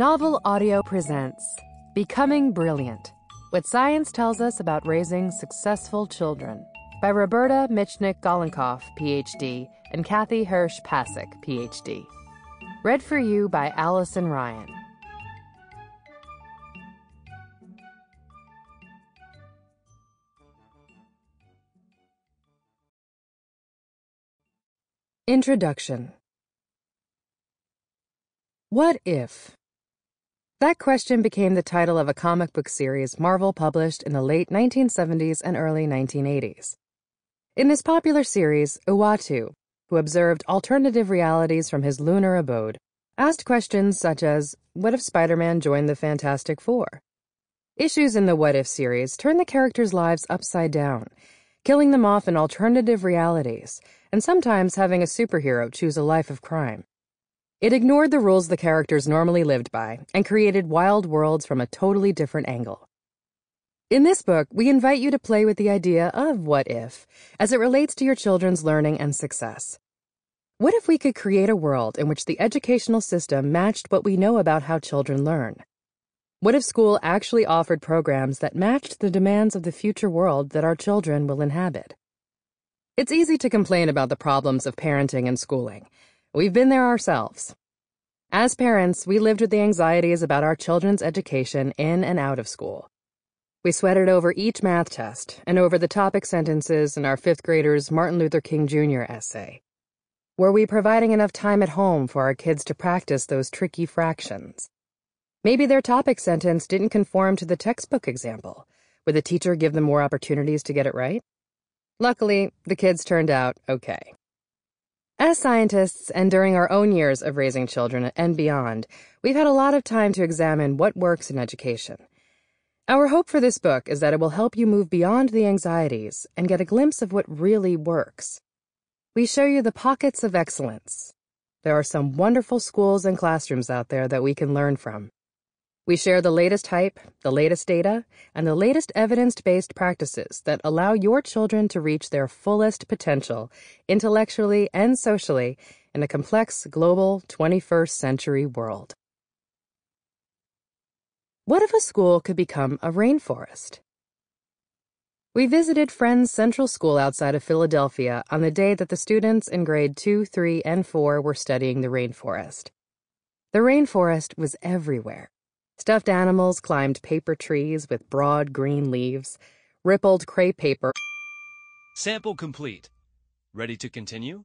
Novel Audio presents Becoming Brilliant What Science Tells Us About Raising Successful Children by Roberta Michnik Golenkoff, PhD, and Kathy Hirsch Pasek, PhD. Read for you by Allison Ryan. Introduction What if? That question became the title of a comic book series Marvel published in the late 1970s and early 1980s. In this popular series, Uatu, who observed alternative realities from his lunar abode, asked questions such as What if Spider Man joined the Fantastic Four? Issues in the What If series turn the characters' lives upside down, killing them off in alternative realities, and sometimes having a superhero choose a life of crime. It ignored the rules the characters normally lived by and created wild worlds from a totally different angle. In this book, we invite you to play with the idea of what if as it relates to your children's learning and success. What if we could create a world in which the educational system matched what we know about how children learn? What if school actually offered programs that matched the demands of the future world that our children will inhabit? It's easy to complain about the problems of parenting and schooling, We've been there ourselves. As parents, we lived with the anxieties about our children's education in and out of school. We sweated over each math test and over the topic sentences in our fifth grader's Martin Luther King Jr. essay. Were we providing enough time at home for our kids to practice those tricky fractions? Maybe their topic sentence didn't conform to the textbook example. Would the teacher give them more opportunities to get it right? Luckily, the kids turned out okay. As scientists, and during our own years of raising children and beyond, we've had a lot of time to examine what works in education. Our hope for this book is that it will help you move beyond the anxieties and get a glimpse of what really works. We show you the pockets of excellence. There are some wonderful schools and classrooms out there that we can learn from. We share the latest hype, the latest data, and the latest evidence based practices that allow your children to reach their fullest potential, intellectually and socially, in a complex global 21st century world. What if a school could become a rainforest? We visited Friends Central School outside of Philadelphia on the day that the students in grade 2, 3, and 4 were studying the rainforest. The rainforest was everywhere Stuffed animals climbed paper trees with broad green leaves, rippled crepe paper. Sample complete. Ready to continue?